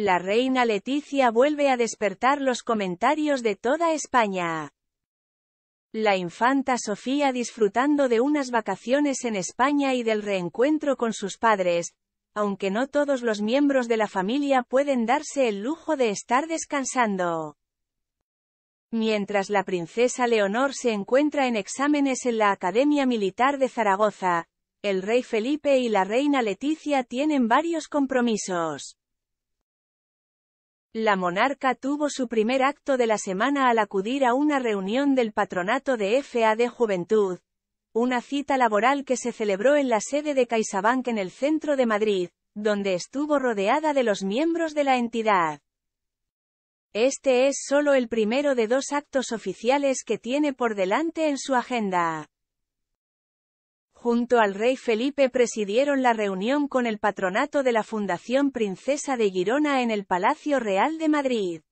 La reina Leticia vuelve a despertar los comentarios de toda España. La infanta Sofía disfrutando de unas vacaciones en España y del reencuentro con sus padres, aunque no todos los miembros de la familia pueden darse el lujo de estar descansando. Mientras la princesa Leonor se encuentra en exámenes en la Academia Militar de Zaragoza, el rey Felipe y la reina Leticia tienen varios compromisos. La monarca tuvo su primer acto de la semana al acudir a una reunión del patronato de F.A. de Juventud, una cita laboral que se celebró en la sede de CaixaBank en el centro de Madrid, donde estuvo rodeada de los miembros de la entidad. Este es solo el primero de dos actos oficiales que tiene por delante en su agenda junto al rey Felipe presidieron la reunión con el patronato de la Fundación Princesa de Girona en el Palacio Real de Madrid.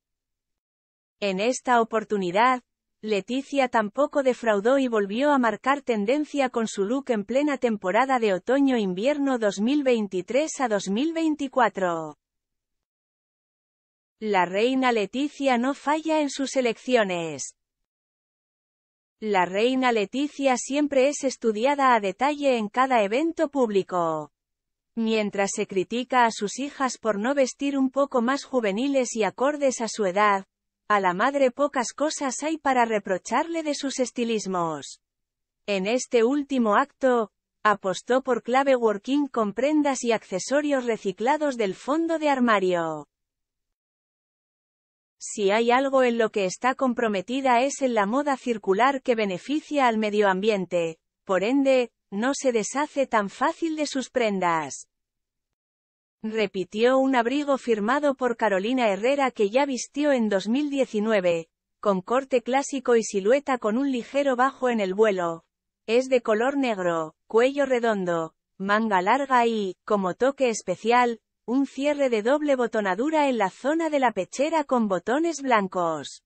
En esta oportunidad, Leticia tampoco defraudó y volvió a marcar tendencia con su look en plena temporada de otoño-invierno 2023 a 2024. La reina Leticia no falla en sus elecciones. La reina Leticia siempre es estudiada a detalle en cada evento público. Mientras se critica a sus hijas por no vestir un poco más juveniles y acordes a su edad, a la madre pocas cosas hay para reprocharle de sus estilismos. En este último acto, apostó por clave working con prendas y accesorios reciclados del fondo de armario. Si hay algo en lo que está comprometida es en la moda circular que beneficia al medio ambiente, por ende, no se deshace tan fácil de sus prendas. Repitió un abrigo firmado por Carolina Herrera que ya vistió en 2019, con corte clásico y silueta con un ligero bajo en el vuelo. Es de color negro, cuello redondo, manga larga y, como toque especial, un cierre de doble botonadura en la zona de la pechera con botones blancos.